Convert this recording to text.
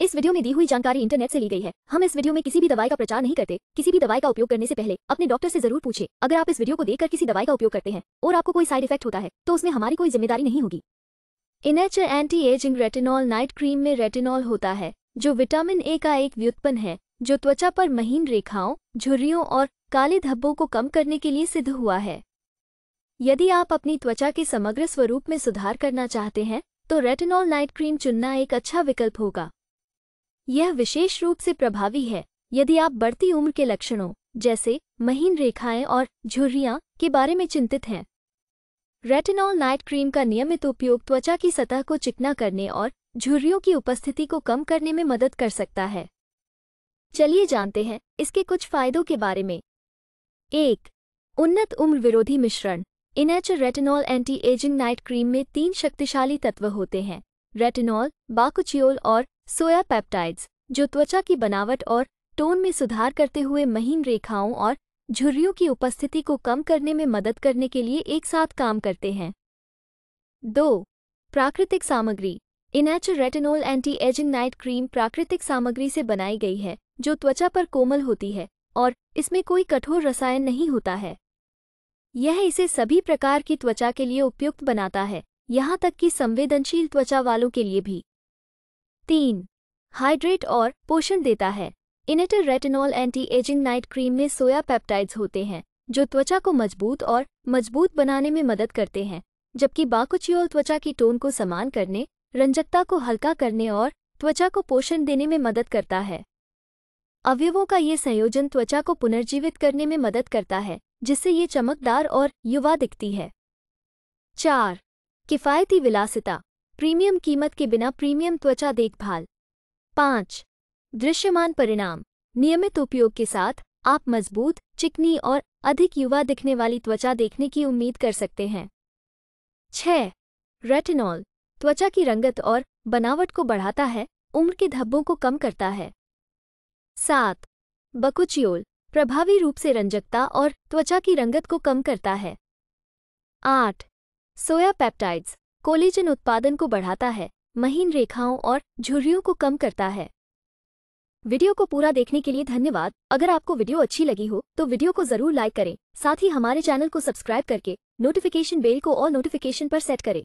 इस वीडियो में दी हुई जानकारी इंटरनेट से ली गई है हम इस वीडियो में किसी भी दवाई का प्रचार नहीं करते किसी भी दवाई का उपयोग करने से पहले अपने डॉक्टर से जरूर पूछे अगर आप इस वीडियो को देखकर किसी दवाई का उपयोग करते हैं और आपको कोई साइड इफेक्ट होता है तो उसमें हमारी कोई जिम्मेदारी नहीं होगी इनएच anti ageing retinol night cream में रेटिनॉल होता है जो विटामिन ए का एक व्युत्पन्न है जो त्वचा पर महीन रेखाओं झुर्रियों और काले धब्बों को कम करने के लिए सिद्ध हुआ है यदि आप अपनी त्वचा के समग्र स्वरूप में सुधार करना चाहते हैं तो रेटिनॉल नाइट क्रीम चुनना एक अच्छा विकल्प होगा यह विशेष रूप से प्रभावी है यदि आप बढ़ती उम्र के लक्षणों जैसे महीन रेखाएं और झुर्रियां के बारे में चिंतित हैं रेटिनॉल नाइट क्रीम का नियमित उपयोग त्वचा की सतह को चिकना करने और झुर्रियों की उपस्थिति को कम करने में मदद कर सकता है चलिए जानते हैं इसके कुछ फायदों के बारे में एक उन्नत उम्र विरोधी मिश्रण इनेचर retinol anti ageing night cream में तीन शक्तिशाली तत्व होते हैं रेटिनॉल बाकुचियोल और सोया पेप्टाइड्स जो त्वचा की बनावट और टोन में सुधार करते हुए महीन रेखाओं और झुर्रियों की उपस्थिति को कम करने में मदद करने के लिए एक साथ काम करते हैं दो प्राकृतिक सामग्री इनेचर retinol anti ageing night cream प्राकृतिक सामग्री से बनाई गई है जो त्वचा पर कोमल होती है और इसमें कोई कठोर रसायन नहीं होता है यह इसे सभी प्रकार की त्वचा के लिए उपयुक्त बनाता है यहां तक कि संवेदनशील त्वचा वालों के लिए भी तीन हाइड्रेट और पोषण देता है इनेटर retinol anti ageing night cream में सोया पेप्टाइड्स होते हैं जो त्वचा को मजबूत और मजबूत बनाने में मदद करते हैं जबकि बाकुचियोल त्वचा की टोन को समान करने रंजकता को हल्का करने और त्वचा को पोषण देने में मदद करता है अवयवों का ये संयोजन त्वचा को पुनर्जीवित करने में मदद करता है जिससे ये चमकदार और युवा दिखती है चार किफ़ायती विलासिता प्रीमियम कीमत के बिना प्रीमियम त्वचा देखभाल पाँच दृश्यमान परिणाम नियमित उपयोग के साथ आप मजबूत चिकनी और अधिक युवा दिखने वाली त्वचा देखने की उम्मीद कर सकते हैं छ रेटिनॉल त्वचा की रंगत और बनावट को बढ़ाता है उम्र के धब्बों को कम करता है सात बकुचियोल प्रभावी रूप से रंजकता और त्वचा की रंगत को कम करता है आठ सोया पेप्टाइड्स कोलेजन उत्पादन को बढ़ाता है महीन रेखाओं और झुर्रियों को कम करता है वीडियो को पूरा देखने के लिए धन्यवाद अगर आपको वीडियो अच्छी लगी हो तो वीडियो को जरूर लाइक करें साथ ही हमारे चैनल को सब्सक्राइब करके नोटिफिकेशन बेल को और नोटिफिकेशन पर सेट करें